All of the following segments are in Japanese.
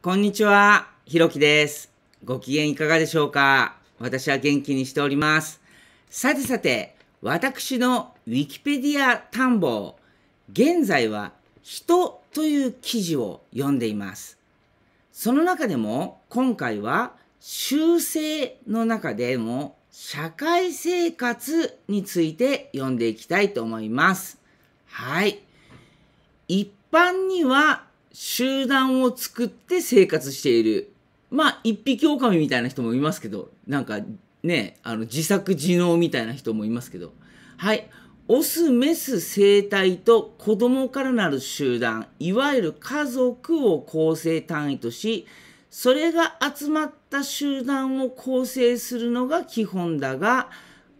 こんにちは、ひろきです。ご機嫌いかがでしょうか私は元気にしております。さてさて、私の Wikipedia 探訪、現在は人という記事を読んでいます。その中でも今回は修正の中でも社会生活について読んでいきたいと思います。はい。一般には集団を作って生活している。まあ、一匹狼みたいな人もいますけど、なんかね、あの、自作自能みたいな人もいますけど、はい。オス、メス、生態と子供からなる集団、いわゆる家族を構成単位とし、それが集まった集団を構成するのが基本だが、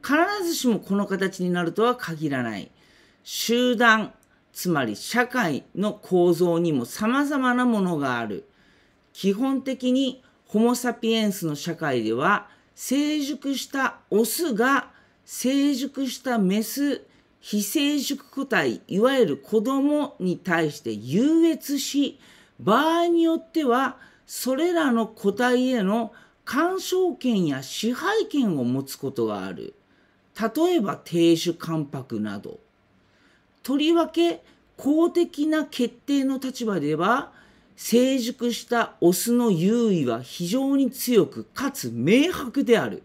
必ずしもこの形になるとは限らない。集団、つまり社会の構造にも様々なものがある。基本的にホモ・サピエンスの社会では成熟したオスが成熟したメス、非成熟個体、いわゆる子供に対して優越し、場合によってはそれらの個体への干渉権や支配権を持つことがある。例えば亭主関白など。とりわけ公的な決定の立場では成熟したオスの優位は非常に強くかつ明白である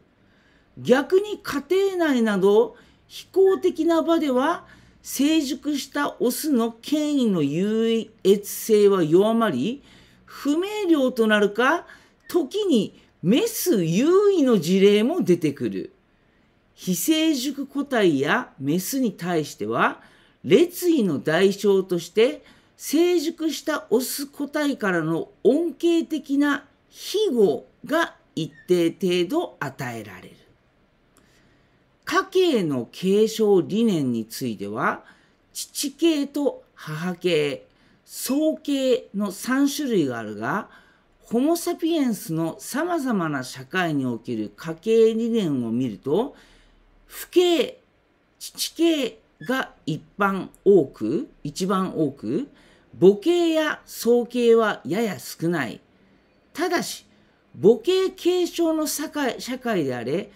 逆に家庭内など非公的な場では成熟したオスの権威の優越性は弱まり不明瞭となるか時にメス優位の事例も出てくる非成熟個体やメスに対しては列位の代償として成熟したオス個体からの恩恵的な庇護が一定程度与えられる。家系の継承理念については父系と母系総系の3種類があるがホモ・サピエンスのさまざまな社会における家系理念を見ると父系父系が一般多く、一番多く、母系や総系はやや少ない。ただし、母系継承の社会社会であれ、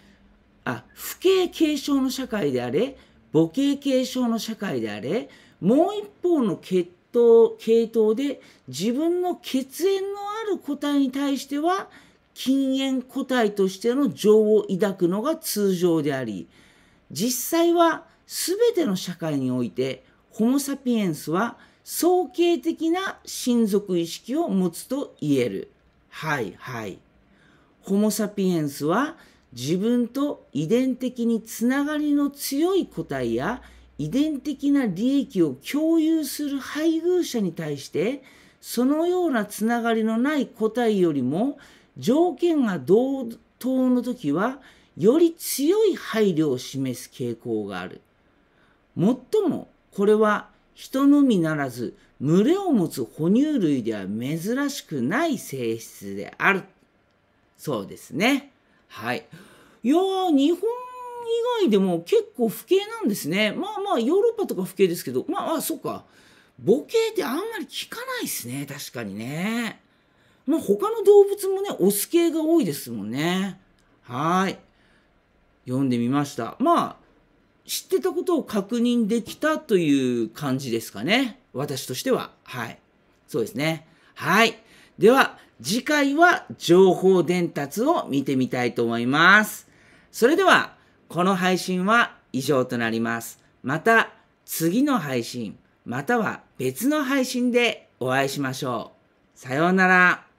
あ、父系継承の社会であれ、母系継承の社会であれ、もう一方の血統、系統で自分の血縁のある個体に対しては、禁煙個体としての情を抱くのが通常であり、実際は全ての社会においてホモ・サピエンスは総形的な親族意識を持つと言える。はいはい。ホモ・サピエンスは自分と遺伝的につながりの強い個体や遺伝的な利益を共有する配偶者に対してそのようなつながりのない個体よりも条件が同等の時はより強い配慮を示す傾向がある。もっともこれは人のみならず群れを持つ哺乳類では珍しくない性質であるそうですねはいいや日本以外でも結構不景なんですねまあまあヨーロッパとか不景ですけどまああそっか母系ってあんまり聞かないですね確かにねまあ他の動物もねオス系が多いですもんねはい読んでみましたまあ知ってたことを確認できたという感じですかね。私としては。はい。そうですね。はい。では、次回は情報伝達を見てみたいと思います。それでは、この配信は以上となります。また、次の配信、または別の配信でお会いしましょう。さようなら。